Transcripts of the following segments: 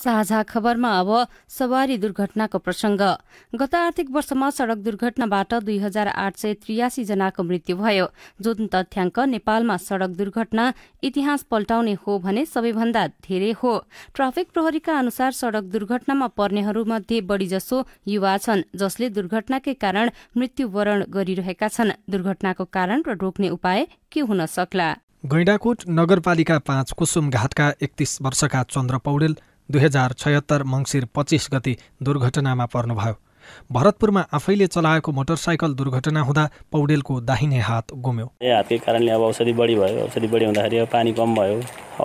साझा खबरमा अब सवारी दुर्घटनाको प्रसंग गत आर्थिक वर्षमा सड़क दुर्घटनाबाट दुई हजार आठ सय त्रियासी जनाको मृत्यु भयो जुन तथ्याङ्क नेपालमा सड़क दुर्घटना इतिहास पल्टाउने हो भने सबैभन्दा धेरै हो ट्राफिक प्रहरीका अनुसार सड़क दुर्घटनामा पर्नेहरूमध्ये जसो युवा छन् जसले दुर्घटनाकै कारण मृत्युवरण गरिरहेका छन् दुर्घटनाको कारण र रोक्ने उपाय के हुन सक्ला गैंडाकोट नगरपालिका पाँच कुसुमघाटका एकतीस वर्षका चन्द्र पौडेल दुई हजार छयत्तर मङ्सिर पच्चिस गति दुर्घटनामा पर्नुभयो भरतपुरमा आफैले चलाएको मोटरसाइकल दुर्घटना हुँदा पौडेलको दाहिने हात गुम्यो ए हातकै कारणले अब औषधि बढी भयो औषधि बढी हुँदाखेरि अब पानी कम भयो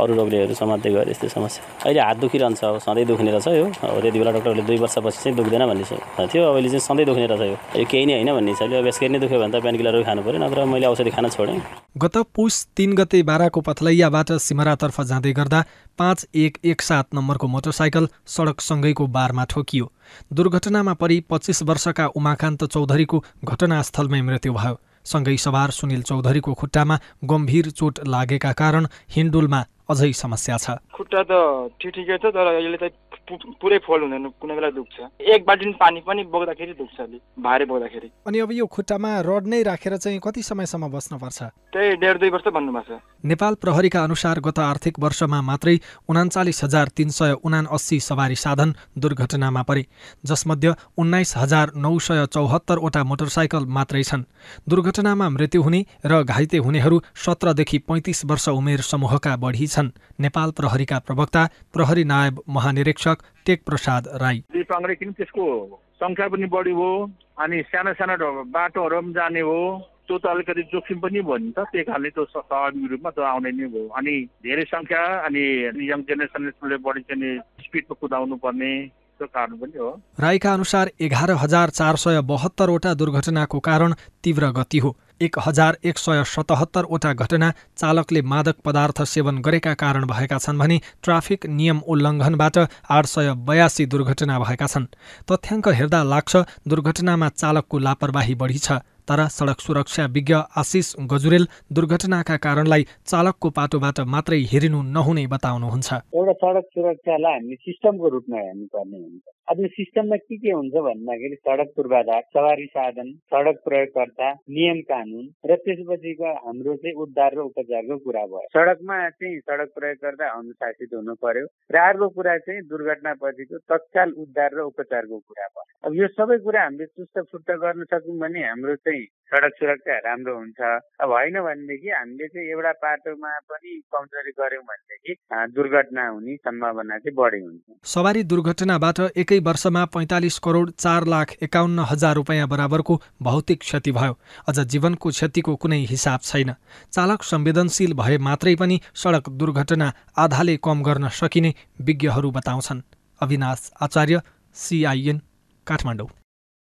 अरू रोगलेहरू समात्दै गयो यस्तै समस्या अहिले हात दुखिरहन्छ अब सधैँ दुख्ने रहेछ यो अब त्यति बेला डक्टरहरूले दुई वर्षपछि चाहिँ दुख्दैन भन्ने थियो अहिले चाहिँ सधैँ दुख्ने रहेछ यो केही नै होइन भन्ने हिसाबले अब यसरी नै दुख्यो भने त पेनकिलरहरू खानु पऱ्यो नत्र मैले औषधि खान छोडेँ गत पुष तीन गते बाह्रको पथलैयाबाट सिमरातर्फ जाँदै गर्दा पाँच एक एक सात नम्बरको मोटरसाइकल सडकसँगैको बारमा ठोकियो दुर्घटनामा परि पच्चिस वर्षका उमाकान्त चौधरीको घटनास्थलमै मृत्यु भयो सँगै सवार सुनिल चौधरीको खुट्टामा गम्भीर चोट लागेका कारण हिन्डुलमा अझै समस्या छ खुट्टा त ठिक तर अहिले त पुरै फोल्ड हुँदैन कुनै बेला दुख्छ एक बाल्टिन पानी पनि बोक्दाखेरि दुख्छ अलिक भारी बोक्दाखेरि अनि अब यो खुट्टामा रड नै राखेर चाहिँ कति समयसम्म बस्नुपर्छ त्यही डेढ दुई वर्ष भन्नुभएको छ नेपाल प्रहरीका अनुसार गत आर्थिक वर्षमा मात्रै उनाचालिस हजार तिन सय उना अस्सी सवारी साधन दुर्घटनामा परे जसमध्ये उन्नाइस हजार नौ सय चौहत्तरवटा मोटरसाइकल मात्रै छन् दुर्घटनामा मृत्यु हुने र घाइते हुनेहरू सत्रदेखि पैँतिस वर्ष उमेर समूहका बढी छन् नेपाल प्रहरीका प्रवक्ता प्रहरी नायब महानिरीक्षक संयोजक प्रसाद राई दिपाङले किन त्यसको संख्या पनि बढी हो अनि सानो सानो बाटोहरू पनि जाने हो त्यो त अलिकति जोखिम पनि भयो नि त त्यही कारणले त्यो स्वाभाविक रूपमा त्यो आउने नै भयो अनि धेरै संख्या अनि यङ जेनेरेसनले बढी चाहिँ स्पिडमा कुदाउनु पर्ने त्यो कारण पनि हो राईका अनुसार एघार हजार चार सय बहत्तरवटा दुर्घटनाको कारण तीव्र गति हो एक हजार एक सय सतहत्तरवटा घटना चालकले मादक पदार्थ सेवन गरेका कारण भएका छन् भने ट्राफिक नियम उल्लङ्घनबाट आठ सय बयासी दुर्घटना भएका छन् तथ्याङ्क हेर्दा लाग्छ दुर्घटनामा चालकको लापरवाही बढी छ तर सडक सुरक्षा विज्ञ आशिष गजुरेल दुर्घटनाका कारणलाई चालकको पाटोबाट मात्रै हेरिनु नहुने बताउनुहुन्छ एउटा सडक सुरक्षालाई हामीले सिस्टमको रूपमा हेर्नुपर्ने हुन्छ अब यो सिस्टममा के के हुन्छ भन्दाखेरि सडक पूर्वाधार सवारी साधन सडक प्रयोगकर्ता नियम कानुन र त्यसपछिको हाम्रो चाहिँ उद्धार र उपचारको कुरा भयो सडकमा चाहिँ सडक प्रयोगकर्ता अनुशासित हुनु पर्यो र अर्को कुरा चाहिँ दुर्घटना पछिको तत्काल उद्धार र उपचारको कुरा भयो अब यो सबै कुरा हामीले चुस्त फुर्त गर्न सक्यौँ भने हाम्रो चाहिँ सडक सुरक्षा राम्रो हुन्छ अब होइन भनेदेखि हामीले चाहिँ एउटा पाटोमा पनि कमजोरी गऱ्यौँ भनेदेखि दुर्घटना हुने सम्भावना चाहिँ बढी हुन्छ सवारी दुर्घटनाबाट एकै एकै वर्षमा पैँतालिस करोड चार लाख एकाउन्न हजार रुपियाँ बराबरको भौतिक क्षति भयो अझ जीवनको क्षतिको कुनै हिसाब छैन चालक संवेदनशील भए मात्रै पनि सडक दुर्घटना आधाले कम गर्न सकिने विज्ञहरू बताउँछन् अविनाश आचार्य सिआइएन काठमाडौँ